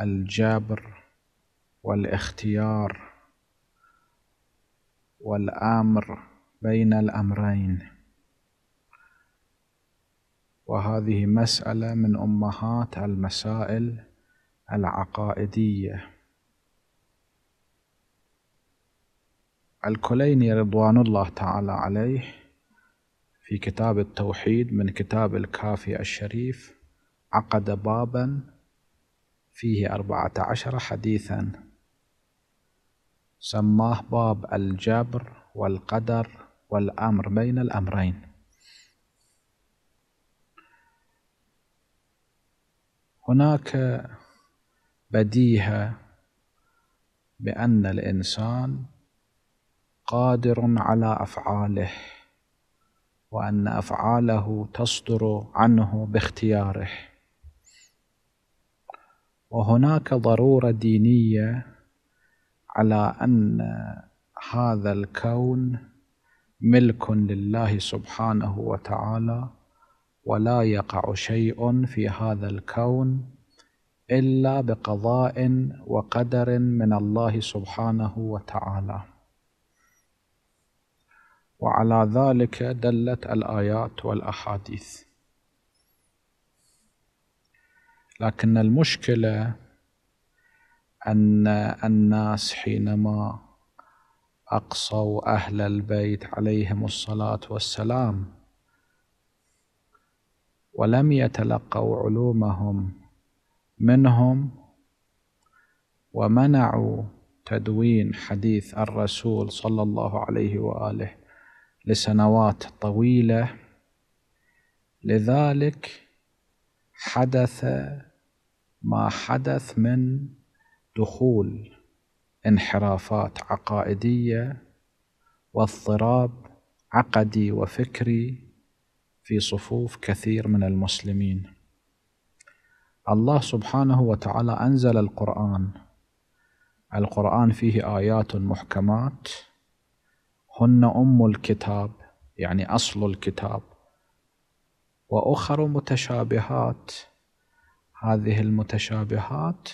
الجبر والاختيار والامر بين الامرين وهذه مساله من امهات المسائل العقائديه الكليني رضوان الله تعالى عليه في كتاب التوحيد من كتاب الكافي الشريف عقد بابا فيه أربعة عشر حديثا سماه باب الجبر والقدر والأمر بين الأمرين هناك بديهة بأن الإنسان قادر على أفعاله وأن أفعاله تصدر عنه باختياره وهناك ضروره دينيه على ان هذا الكون ملك لله سبحانه وتعالى ولا يقع شيء في هذا الكون الا بقضاء وقدر من الله سبحانه وتعالى وعلى ذلك دلت الايات والاحاديث لكن المشكلة أن الناس حينما أقصوا أهل البيت عليهم الصلاة والسلام ولم يتلقوا علومهم منهم ومنعوا تدوين حديث الرسول صلى الله عليه وآله لسنوات طويلة لذلك حدث ما حدث من دخول انحرافات عقائديه واضطراب عقدي وفكري في صفوف كثير من المسلمين الله سبحانه وتعالى انزل القران القران فيه ايات محكمات هن ام الكتاب يعني اصل الكتاب واخر متشابهات هذه المتشابهات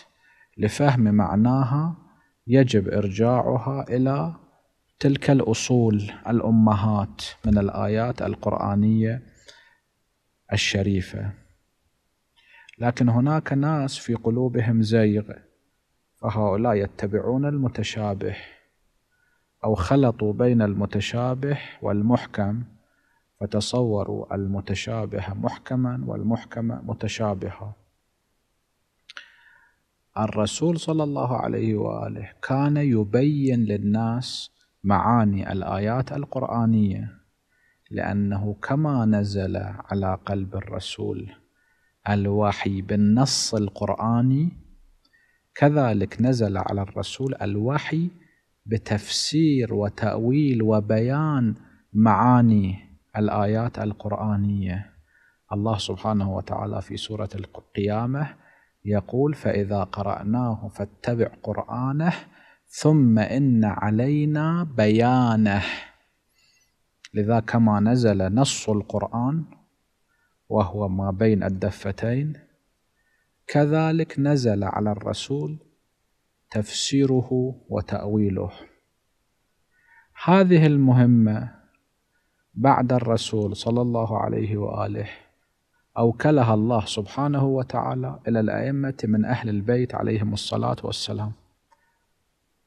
لفهم معناها يجب إرجاعها إلى تلك الأصول الأمهات من الآيات القرآنية الشريفة لكن هناك ناس في قلوبهم زيغ فهؤلاء يتبعون المتشابه أو خلطوا بين المتشابه والمحكم فتصوروا المتشابه محكما والمحكم متشابها الرسول صلى الله عليه واله كان يبين للناس معاني الايات القرانيه لانه كما نزل على قلب الرسول الوحي بالنص القراني كذلك نزل على الرسول الوحي بتفسير وتاويل وبيان معاني الايات القرانيه الله سبحانه وتعالى في سوره القيامه يقول فإذا قرأناه فاتبع قرآنه ثم إن علينا بيانه لذا كما نزل نص القرآن وهو ما بين الدفتين كذلك نزل على الرسول تفسيره وتأويله هذه المهمة بعد الرسول صلى الله عليه وآله أوكلها الله سبحانه وتعالى إلى الأئمة من أهل البيت عليهم الصلاة والسلام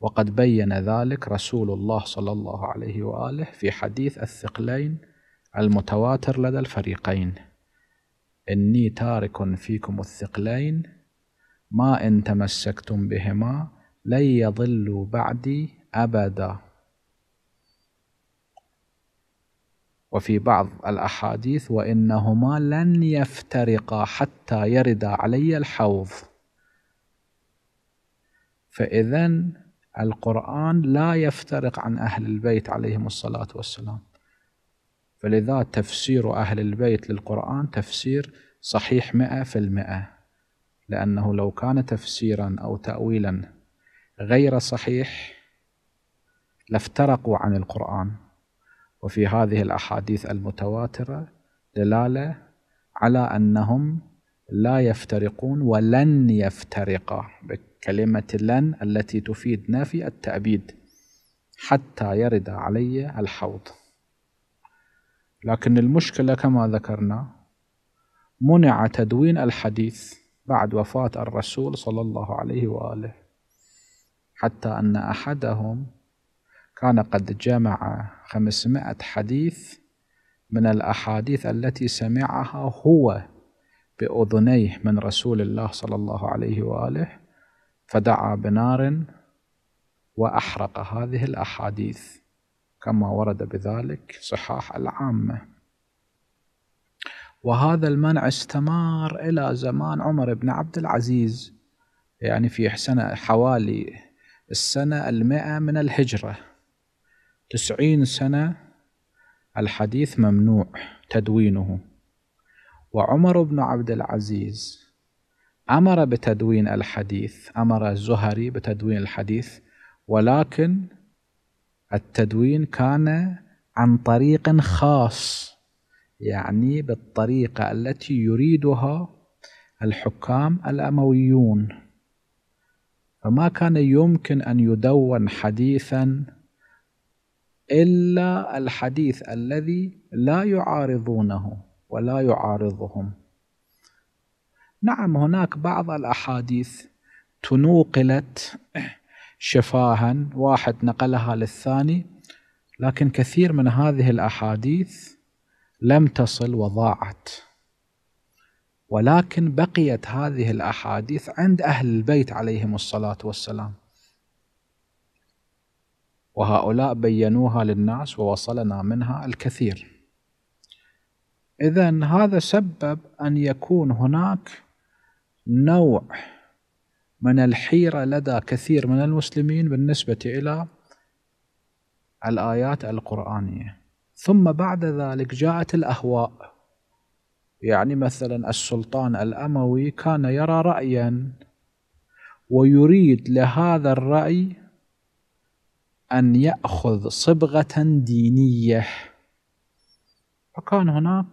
وقد بين ذلك رسول الله صلى الله عليه وآله في حديث الثقلين المتواتر لدى الفريقين إني تارك فيكم الثقلين ما إن تمسكتم بهما لن يضلوا بعدي أبدا وفي بعض الأحاديث وإنهما لن يفترقا حتى يردا علي الحوض فإذا القرآن لا يفترق عن أهل البيت عليهم الصلاة والسلام فلذا تفسير أهل البيت للقرآن تفسير صحيح مئة في المئة لأنه لو كان تفسيرا أو تأويلا غير صحيح لافترقوا عن القرآن وفي هذه الاحاديث المتواتره دلاله على انهم لا يفترقون ولن يفترقا بكلمه لن التي تفيد نفي التابيد حتى يرد علي الحوض لكن المشكله كما ذكرنا منع تدوين الحديث بعد وفاه الرسول صلى الله عليه واله حتى ان احدهم كان قد جمع خمسمائة حديث من الأحاديث التي سمعها هو بأذنيه من رسول الله صلى الله عليه وآله فدعا بنار وأحرق هذه الأحاديث كما ورد بذلك صحاح العامة وهذا المنع استمر إلى زمان عمر بن عبد العزيز يعني في سنة حوالي السنة المئة من الهجرة تسعين سنة الحديث ممنوع تدوينه وعمر بن عبد العزيز أمر بتدوين الحديث أمر الزهري بتدوين الحديث ولكن التدوين كان عن طريق خاص يعني بالطريقة التي يريدها الحكام الأمويون فما كان يمكن أن يدون حديثا إلا الحديث الذي لا يعارضونه ولا يعارضهم نعم هناك بعض الأحاديث تنوقلت شفاها واحد نقلها للثاني لكن كثير من هذه الأحاديث لم تصل وضاعت ولكن بقيت هذه الأحاديث عند أهل البيت عليهم الصلاة والسلام وهؤلاء بينوها للناس ووصلنا منها الكثير إذا هذا سبب أن يكون هناك نوع من الحيرة لدى كثير من المسلمين بالنسبة إلى الآيات القرآنية ثم بعد ذلك جاءت الأهواء يعني مثلا السلطان الأموي كان يرى رأيا ويريد لهذا الرأي أن يأخذ صبغة دينية فكان هناك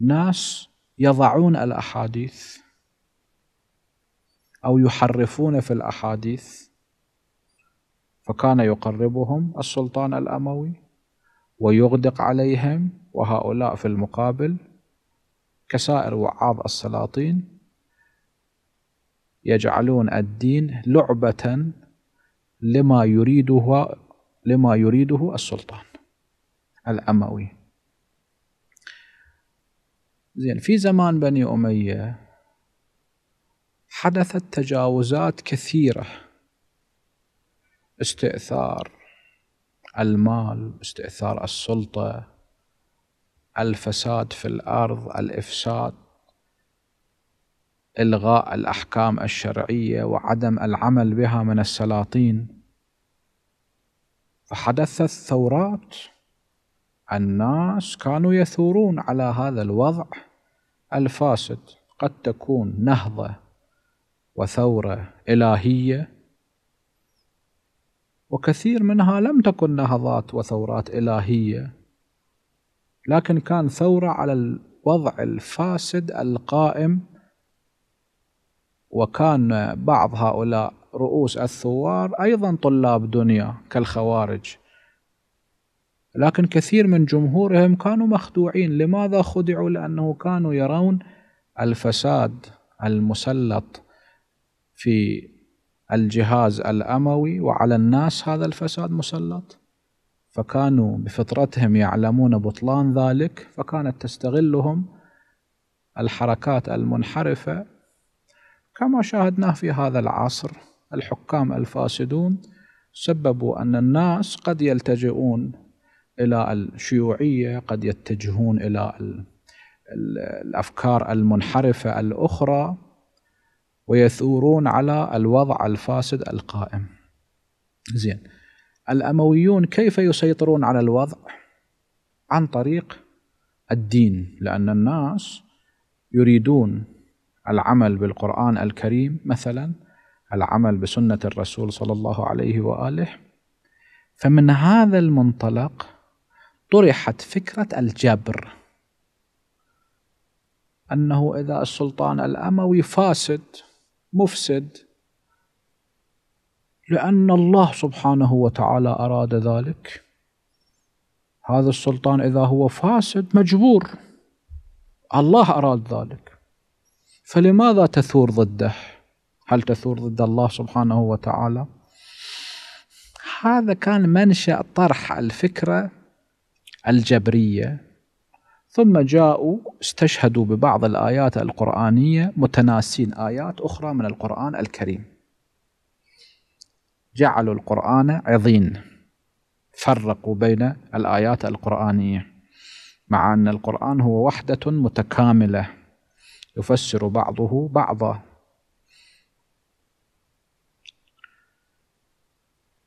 ناس يضعون الأحاديث أو يحرفون في الأحاديث فكان يقربهم السلطان الأموي ويغدق عليهم وهؤلاء في المقابل كسائر وعاظ السلاطين يجعلون الدين لعبة لما يريده لما يريده السلطان الأموي زين في زمان بني أمية حدثت تجاوزات كثيرة استئثار المال استئثار السلطة الفساد في الأرض الإفساد إلغاء الأحكام الشرعية وعدم العمل بها من السلاطين فحدثت ثورات الناس كانوا يثورون على هذا الوضع الفاسد قد تكون نهضة وثورة إلهية وكثير منها لم تكن نهضات وثورات إلهية لكن كان ثورة على الوضع الفاسد القائم وكان بعض هؤلاء رؤوس الثوار أيضا طلاب دنيا كالخوارج لكن كثير من جمهورهم كانوا مخدوعين لماذا خدعوا لأنه كانوا يرون الفساد المسلط في الجهاز الأموي وعلى الناس هذا الفساد مسلط فكانوا بفطرتهم يعلمون بطلان ذلك فكانت تستغلهم الحركات المنحرفة كما شاهدناه في هذا العصر الحكام الفاسدون سببوا أن الناس قد يلتجئون إلى الشيوعية قد يتجهون إلى الأفكار المنحرفة الأخرى ويثورون على الوضع الفاسد القائم زين الأمويون كيف يسيطرون على الوضع عن طريق الدين لأن الناس يريدون العمل بالقرآن الكريم مثلا العمل بسنة الرسول صلى الله عليه وآله فمن هذا المنطلق طرحت فكرة الجبر أنه إذا السلطان الأموي فاسد مفسد لأن الله سبحانه وتعالى أراد ذلك هذا السلطان إذا هو فاسد مجبور الله أراد ذلك فلماذا تثور ضده هل تثور ضد الله سبحانه وتعالى هذا كان منشأ طرح الفكرة الجبرية ثم جاءوا استشهدوا ببعض الآيات القرآنية متناسين آيات أخرى من القرآن الكريم جعلوا القرآن عظين فرقوا بين الآيات القرآنية مع أن القرآن هو وحدة متكاملة يفسر بعضه بعضا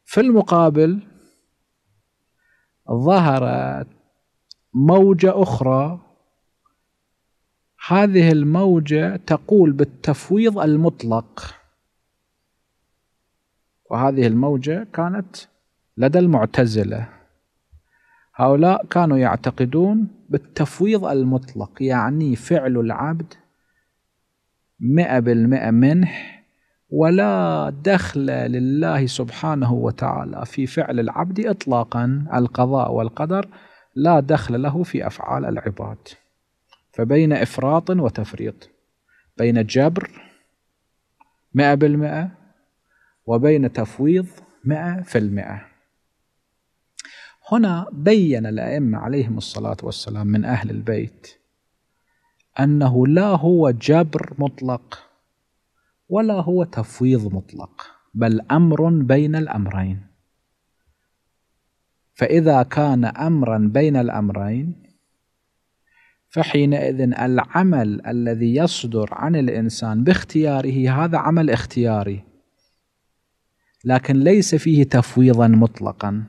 في المقابل ظهرت موجة أخرى هذه الموجة تقول بالتفويض المطلق وهذه الموجة كانت لدى المعتزلة هؤلاء كانوا يعتقدون بالتفويض المطلق يعني فعل العبد مئة بالمئة منح ولا دخل لله سبحانه وتعالى في فعل العبد إطلاقا القضاء والقدر لا دخل له في أفعال العباد فبين إفراط وتفريط بين جبر مئة بالمئة وبين تفويض مئة في المئة هنا بين الأئمة عليهم الصلاة والسلام من أهل البيت انه لا هو جبر مطلق ولا هو تفويض مطلق بل امر بين الامرين فاذا كان امرا بين الامرين فحينئذ العمل الذي يصدر عن الانسان باختياره هذا عمل اختياري لكن ليس فيه تفويضا مطلقا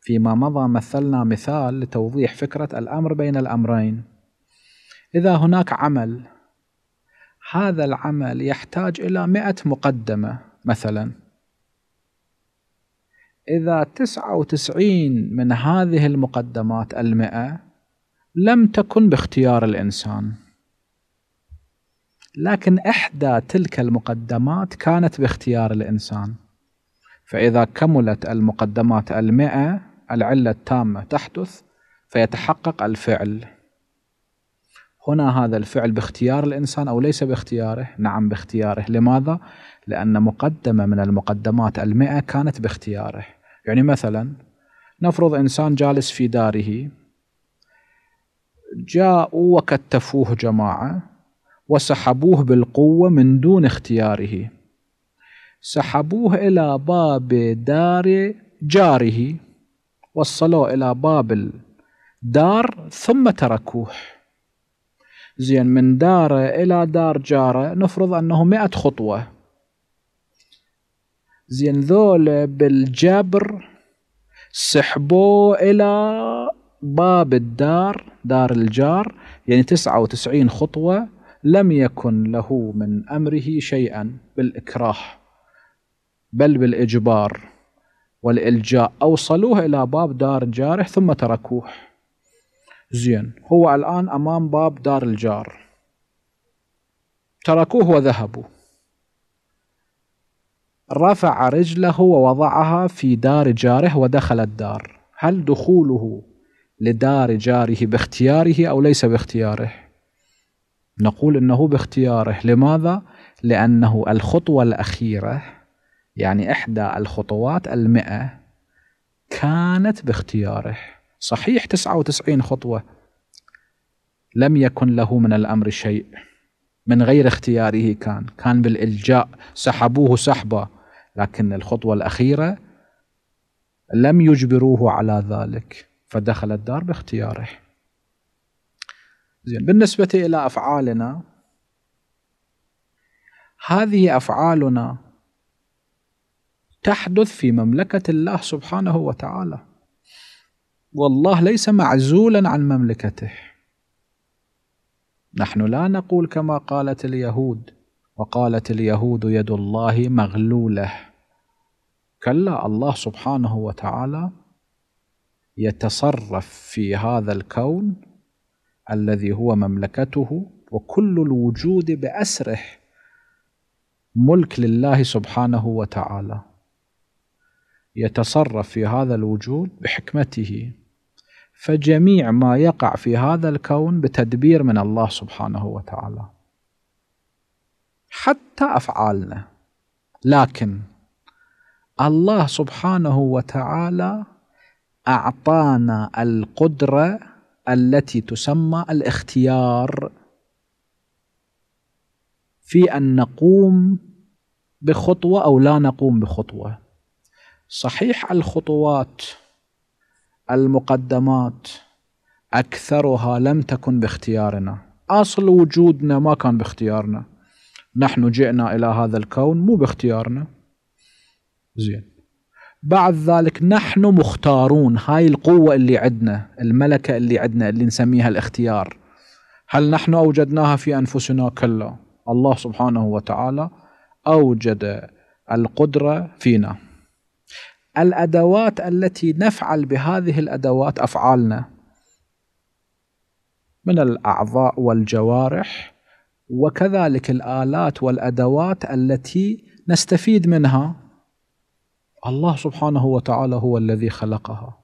فيما مضى مثلنا مثال لتوضيح فكره الامر بين الامرين إذا هناك عمل هذا العمل يحتاج إلى مئة مقدمة مثلا إذا تسعة وتسعين من هذه المقدمات المئة لم تكن باختيار الإنسان لكن إحدى تلك المقدمات كانت باختيار الإنسان فإذا كملت المقدمات المئة العلة التامة تحدث فيتحقق الفعل هنا هذا الفعل باختيار الإنسان أو ليس باختياره نعم باختياره لماذا؟ لأن مقدمة من المقدمات المئة كانت باختياره يعني مثلا نفرض إنسان جالس في داره جاءوا وكتفوه جماعة وسحبوه بالقوة من دون اختياره سحبوه إلى باب دار جاره وصلوه إلى باب الدار ثم تركوه زين من داره إلى دار جاره نفرض أنه مئة خطوة زين ذول بالجبر سحبوه إلى باب الدار دار الجار يعني تسعة وتسعين خطوة لم يكن له من أمره شيئا بالإكراه بل بالإجبار والإلجاء أوصلوه إلى باب دار جاره ثم تركوه زين هو الآن أمام باب دار الجار تركوه وذهبوا رفع رجله ووضعها في دار جاره ودخل الدار هل دخوله لدار جاره باختياره أو ليس باختياره نقول إنه باختياره لماذا؟ لأنه الخطوة الأخيرة يعني إحدى الخطوات المئة كانت باختياره صحيح 99 خطوة لم يكن له من الأمر شيء من غير اختياره كان كان بالإلجاء سحبوه سحبة لكن الخطوة الأخيرة لم يجبروه على ذلك فدخل الدار باختياره زين بالنسبة إلى أفعالنا هذه أفعالنا تحدث في مملكة الله سبحانه وتعالى والله ليس معزولا عن مملكته نحن لا نقول كما قالت اليهود وقالت اليهود يد الله مغلوله كلا الله سبحانه وتعالى يتصرف في هذا الكون الذي هو مملكته وكل الوجود باسره ملك لله سبحانه وتعالى يتصرف في هذا الوجود بحكمته فجميع ما يقع في هذا الكون بتدبير من الله سبحانه وتعالى حتى افعالنا لكن الله سبحانه وتعالى اعطانا القدره التي تسمى الاختيار في ان نقوم بخطوه او لا نقوم بخطوه صحيح الخطوات المقدمات أكثرها لم تكن باختيارنا أصل وجودنا ما كان باختيارنا نحن جئنا إلى هذا الكون مو باختيارنا زين بعد ذلك نحن مختارون هاي القوة اللي عندنا الملكة اللي عندنا اللي نسميها الاختيار هل نحن أوجدناها في أنفسنا كلا الله سبحانه وتعالى أوجد القدرة فينا الادوات التي نفعل بهذه الادوات افعالنا من الاعضاء والجوارح وكذلك الالات والادوات التي نستفيد منها الله سبحانه وتعالى هو الذي خلقها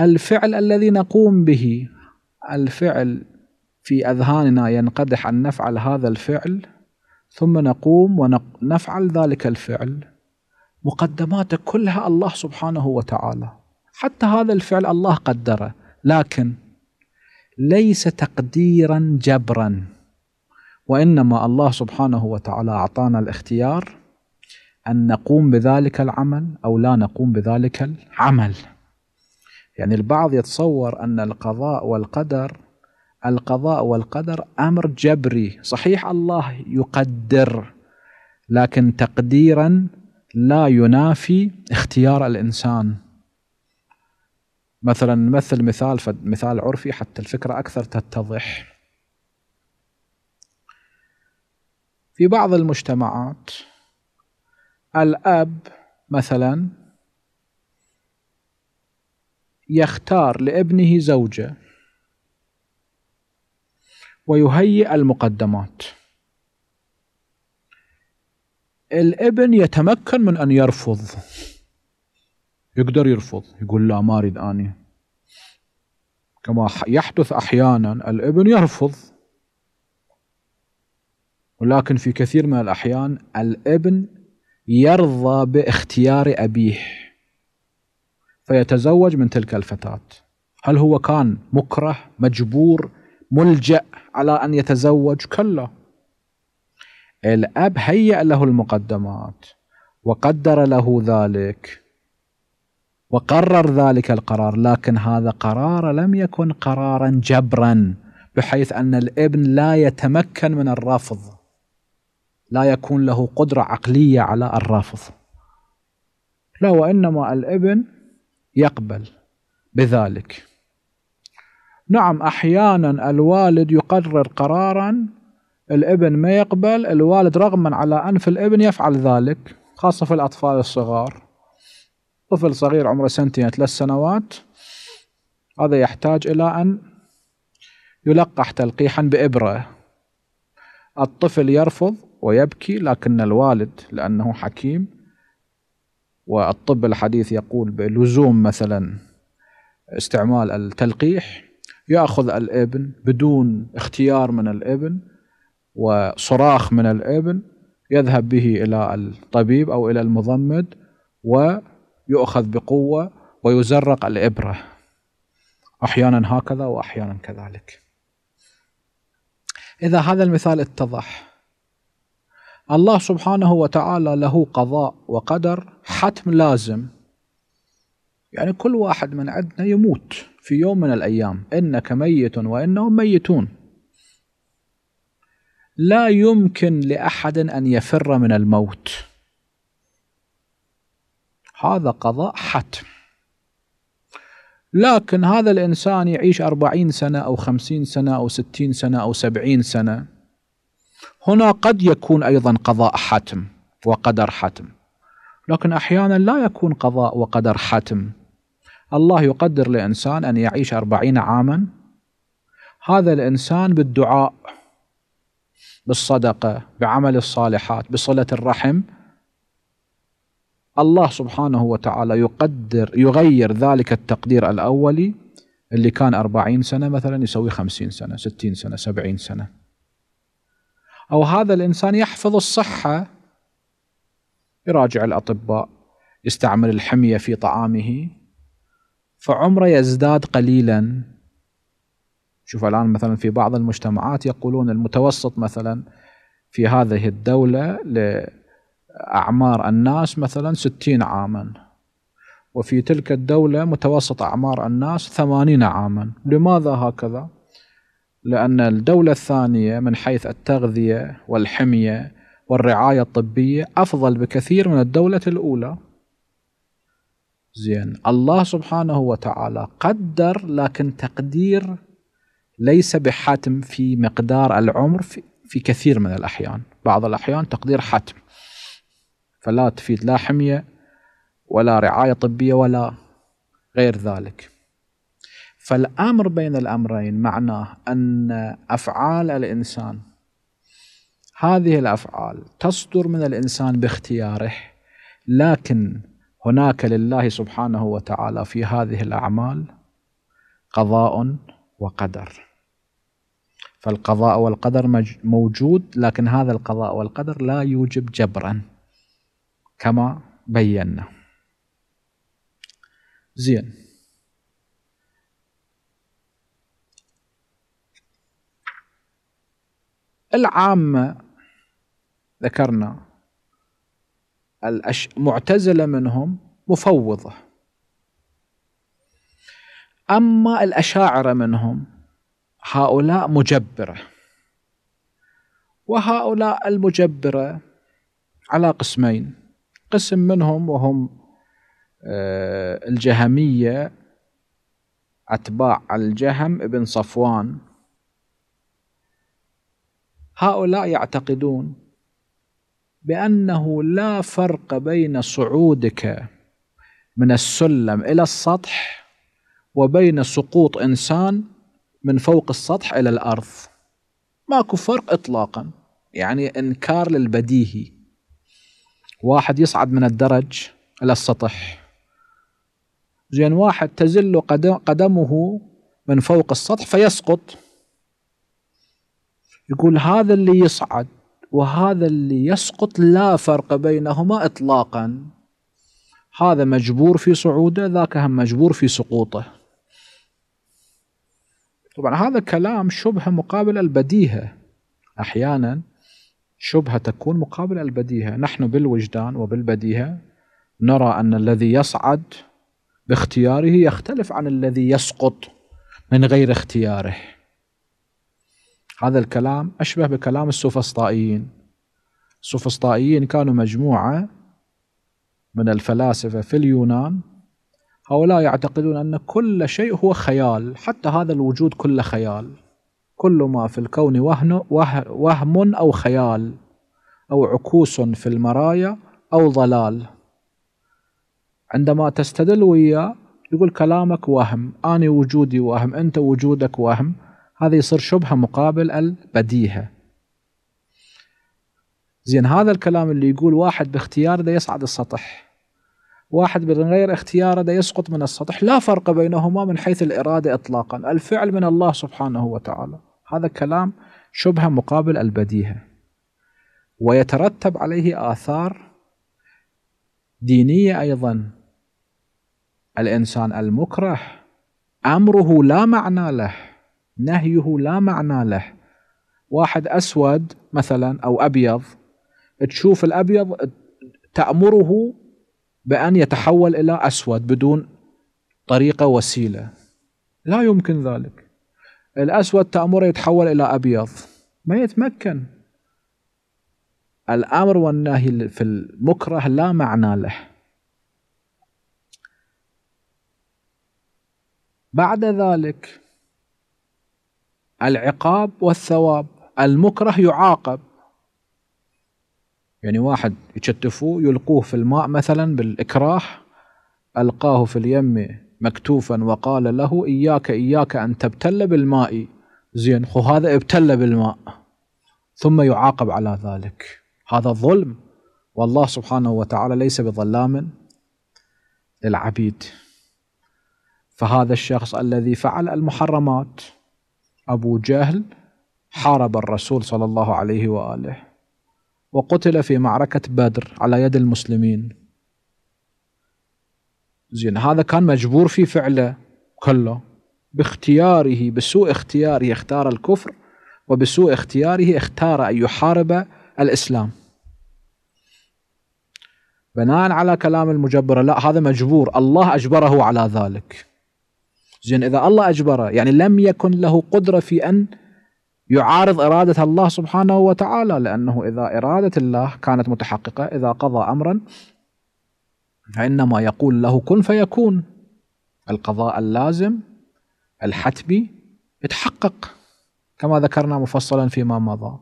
الفعل الذي نقوم به الفعل في اذهاننا ينقدح ان نفعل هذا الفعل ثم نقوم ونفعل ذلك الفعل مقدماته كلها الله سبحانه وتعالى حتى هذا الفعل الله قدره لكن ليس تقديرا جبرا وانما الله سبحانه وتعالى اعطانا الاختيار ان نقوم بذلك العمل او لا نقوم بذلك العمل يعني البعض يتصور ان القضاء والقدر القضاء والقدر امر جبري صحيح الله يقدر لكن تقديرا لا ينافي اختيار الانسان مثلا نمثل مثال مثال عرفي حتى الفكره اكثر تتضح في بعض المجتمعات الاب مثلا يختار لابنه زوجه ويهيئ المقدمات الابن يتمكن من أن يرفض يقدر يرفض يقول لا ما أريد أني كما يحدث أحيانا الابن يرفض ولكن في كثير من الأحيان الابن يرضى باختيار أبيه فيتزوج من تلك الفتاة هل هو كان مكره مجبور ملجأ على أن يتزوج كلا الأب هيأ له المقدمات وقدر له ذلك وقرر ذلك القرار لكن هذا قرار لم يكن قرارا جبرا بحيث أن الابن لا يتمكن من الرفض لا يكون له قدرة عقلية على الرفض لا وإنما الابن يقبل بذلك نعم أحيانا الوالد يقرر قرارا الابن ما يقبل الوالد رغما على أنف الابن يفعل ذلك خاصة في الأطفال الصغار طفل صغير عمره سنتين ثلاث سنوات هذا يحتاج إلى أن يلقح تلقيحا بإبرة الطفل يرفض ويبكي لكن الوالد لأنه حكيم والطب الحديث يقول بلزوم مثلا استعمال التلقيح يأخذ الابن بدون اختيار من الابن وصراخ من الابن يذهب به الى الطبيب او الى المضمد ويؤخذ بقوه ويزرق الابره احيانا هكذا واحيانا كذلك اذا هذا المثال اتضح الله سبحانه وتعالى له قضاء وقدر حتم لازم يعني كل واحد من عندنا يموت في يوم من الايام انك ميت وانهم ميتون لا يمكن لاحد ان يفر من الموت هذا قضاء حتم لكن هذا الإنسان يعيش أربعين سنة أو خمسين سنة أو ستين سنة أو سبعين سنة هنا قد يكون أيضا قضاء حتم وقدر حتم لكن أحيانا لا يكون قضاء وقدر حتم الله يقدر لإنسان أن يعيش أربعين عاما هذا الإنسان بالدعاء بالصدقه بعمل الصالحات بصله الرحم الله سبحانه وتعالى يقدر يغير ذلك التقدير الأولي اللي كان أربعين سنة مثلا يسوي خمسين سنة ستين سنة سبعين سنة أو هذا الإنسان يحفظ الصحة يراجع الأطباء يستعمل الحمية في طعامه فعمره يزداد قليلا شوف الآن مثلا في بعض المجتمعات يقولون المتوسط مثلا في هذه الدولة لأعمار الناس مثلا ستين عاما وفي تلك الدولة متوسط أعمار الناس ثمانين عاما لماذا هكذا؟ لأن الدولة الثانية من حيث التغذية والحمية والرعاية الطبية أفضل بكثير من الدولة الأولى زين الله سبحانه وتعالى قدر لكن تقدير ليس بحتم في مقدار العمر في, في كثير من الأحيان بعض الأحيان تقدير حتم فلا تفيد لا حمية ولا رعاية طبية ولا غير ذلك فالامر بين الامرين معناه ان افعال الانسان هذه الافعال تصدر من الانسان باختياره لكن هناك لله سبحانه وتعالى في هذه الاعمال قضاء وقدر فالقضاء والقدر موجود لكن هذا القضاء والقدر لا يوجب جبرا كما بينا زين العامة ذكرنا معتزلة منهم مفوضة أما الأشاعرة منهم هؤلاء مجبرة وهؤلاء المجبرة على قسمين قسم منهم وهم آه، الجهمية أتباع الجهم ابن صفوان هؤلاء يعتقدون بأنه لا فرق بين صعودك من السلم إلى السطح وبين سقوط انسان من فوق السطح الى الارض ماكو فرق اطلاقا يعني انكار للبديهي واحد يصعد من الدرج الى السطح زين واحد تزل قدمه من فوق السطح فيسقط يقول هذا اللي يصعد وهذا اللي يسقط لا فرق بينهما اطلاقا هذا مجبور في صعوده ذاك هم مجبور في سقوطه طبعا هذا كلام شبهة مقابل البديهة أحيانا شبهة تكون مقابل البديهة نحن بالوجدان وبالبديهة نرى أن الذي يصعد باختياره يختلف عن الذي يسقط من غير اختياره هذا الكلام أشبه بكلام السوفسطائيين السوفسطائيين كانوا مجموعة من الفلاسفة في اليونان هؤلاء يعتقدون أن كل شيء هو خيال حتى هذا الوجود كله خيال كل ما في الكون وهم أو خيال أو عكوس في المرايا أو ضلال عندما تستدل وياه يقول كلامك وهم أنا وجودي وهم أنت وجودك وهم هذا يصير شبهة مقابل البديهة زين هذا الكلام اللي يقول واحد باختيار ده يصعد السطح واحد من غير اختياره ده يسقط من السطح لا فرق بينهما من حيث الإرادة إطلاقا الفعل من الله سبحانه وتعالى هذا كلام شبهة مقابل البديهة ويترتب عليه آثار دينية أيضا الإنسان المكره أمره لا معنى له نهيه لا معنى له واحد أسود مثلا أو أبيض تشوف الأبيض تأمره بأن يتحول إلى أسود بدون طريقة وسيلة لا يمكن ذلك الأسود تأمره يتحول إلى أبيض ما يتمكن الأمر والنهي في المكره لا معنى له بعد ذلك العقاب والثواب المكره يعاقب يعني واحد يشتفوه يلقوه في الماء مثلا بالإكراح ألقاه في اليم مكتوفا وقال له إياك إياك أن تبتل بالماء زين خو هذا ابتل بالماء ثم يعاقب على ذلك هذا ظلم والله سبحانه وتعالى ليس بظلام للعبيد فهذا الشخص الذي فعل المحرمات أبو جهل حارب الرسول صلى الله عليه وآله وقتل في معركة بدر على يد المسلمين زين هذا كان مجبور في فعله كله باختياره بسوء اختياره اختار الكفر وبسوء اختياره اختار أن يحارب الإسلام بناء على كلام المجبرة لا هذا مجبور الله أجبره على ذلك زين إذا الله أجبره يعني لم يكن له قدرة في أن يعارض إرادة الله سبحانه وتعالى لأنه إذا إرادة الله كانت متحققة إذا قضى أمرا فإنما يقول له كن فيكون القضاء اللازم الحتمي يتحقق كما ذكرنا مفصلا فيما مضى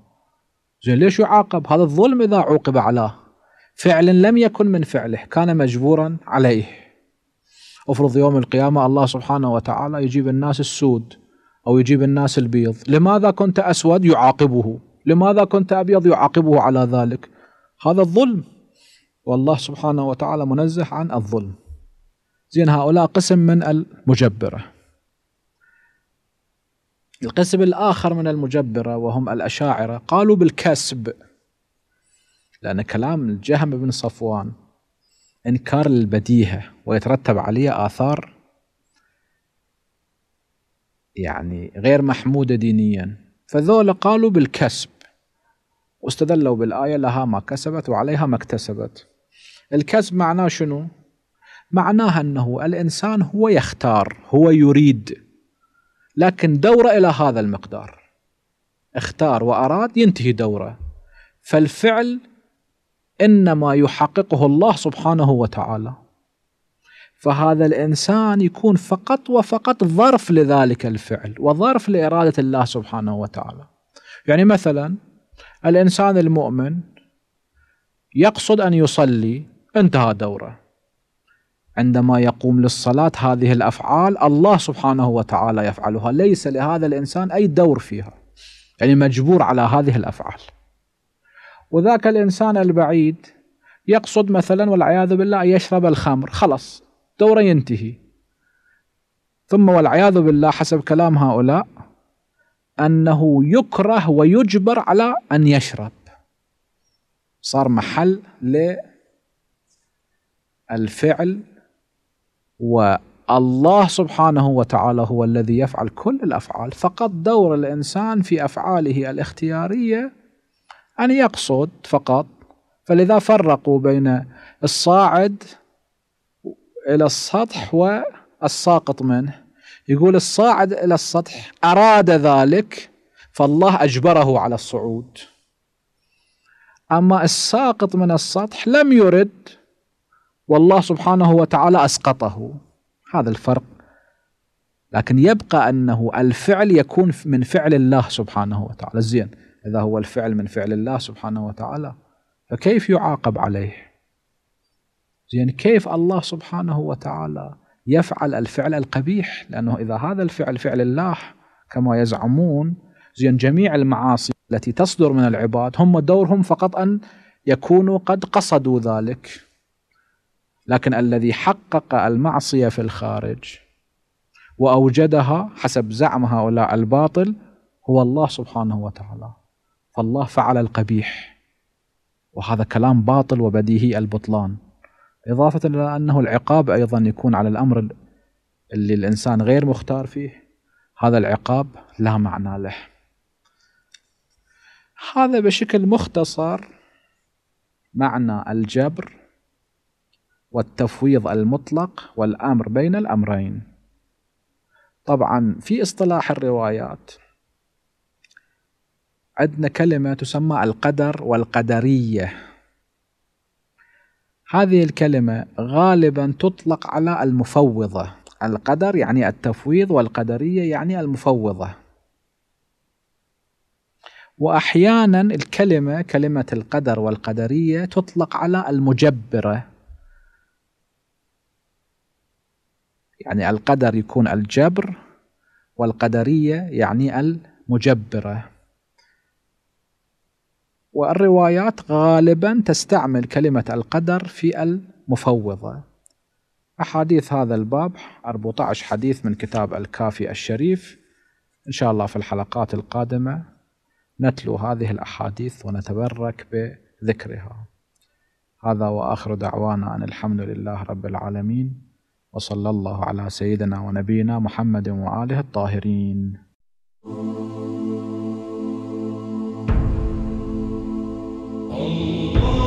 زين ليش يعاقب هذا الظلم إذا عوقب على فعل لم يكن من فعله كان مجبورا عليه افرض يوم القيامة الله سبحانه وتعالى يجيب الناس السود أو يجيب الناس البيض لماذا كنت أسود يعاقبه لماذا كنت أبيض يعاقبه على ذلك هذا الظلم والله سبحانه وتعالى منزه عن الظلم زين هؤلاء قسم من المجبرة القسم الآخر من المجبرة وهم الأشاعرة قالوا بالكسب لأن كلام الجهم بن صفوان إنكار البديهة ويترتب عليه آثار يعني غير محمودة دينيا فذول قالوا بالكسب واستدلوا بالآية لها ما كسبت وعليها ما اكتسبت الكسب معناه شنو؟ معناها أنه الإنسان هو يختار هو يريد لكن دوره إلى هذا المقدار اختار وأراد ينتهي دوره فالفعل إنما يحققه الله سبحانه وتعالى فهذا الانسان يكون فقط وفقط ظرف لذلك الفعل وظرف لاراده الله سبحانه وتعالى. يعني مثلا الانسان المؤمن يقصد ان يصلي انتهى دوره. عندما يقوم للصلاه هذه الافعال الله سبحانه وتعالى يفعلها، ليس لهذا الانسان اي دور فيها. يعني مجبور على هذه الافعال. وذاك الانسان البعيد يقصد مثلا والعياذ بالله يشرب الخمر خلص دوره ينتهي ثم والعياذ بالله حسب كلام هؤلاء أنه يكره ويجبر على أن يشرب صار محل للفعل والله سبحانه وتعالى هو الذي يفعل كل الأفعال فقط دور الإنسان في أفعاله الاختيارية أن يقصد فقط فلذا فرقوا بين الصاعد إلى السطح والساقط منه يقول الصاعد إلى السطح أراد ذلك فالله أجبره على الصعود أما الساقط من السطح لم يرد والله سبحانه وتعالى أسقطه هذا الفرق لكن يبقى أنه الفعل يكون من فعل الله سبحانه وتعالى زين إذا هو الفعل من فعل الله سبحانه وتعالى فكيف يعاقب عليه يعني كيف الله سبحانه وتعالى يفعل الفعل القبيح لأنه إذا هذا الفعل فعل الله كما يزعمون زين جميع المعاصي التي تصدر من العباد هم دورهم فقط أن يكونوا قد قصدوا ذلك لكن الذي حقق المعصية في الخارج وأوجدها حسب زعم هؤلاء الباطل هو الله سبحانه وتعالى فالله فعل القبيح وهذا كلام باطل وبديهي البطلان إضافة إلى أنه العقاب أيضا يكون على الأمر اللي الإنسان غير مختار فيه هذا العقاب لا معنى له هذا بشكل مختصر معنى الجبر والتفويض المطلق والأمر بين الأمرين طبعا في اصطلاح الروايات عندنا كلمة تسمى القدر والقدرية هذه الكلمة غالبا تطلق على المفوضة القدر يعني التفويض والقدرية يعني المفوضة وأحيانا الكلمة كلمة القدر والقدرية تطلق على المجبرة يعني القدر يكون الجبر والقدرية يعني المجبرة والروايات غالبا تستعمل كلمة القدر في المفوضة أحاديث هذا الباب 14 حديث من كتاب الكافي الشريف إن شاء الله في الحلقات القادمة نتلو هذه الأحاديث ونتبرك بذكرها هذا وآخر دعوانا أن الحمد لله رب العالمين وصلى الله على سيدنا ونبينا محمد وآله الطاهرين Oh.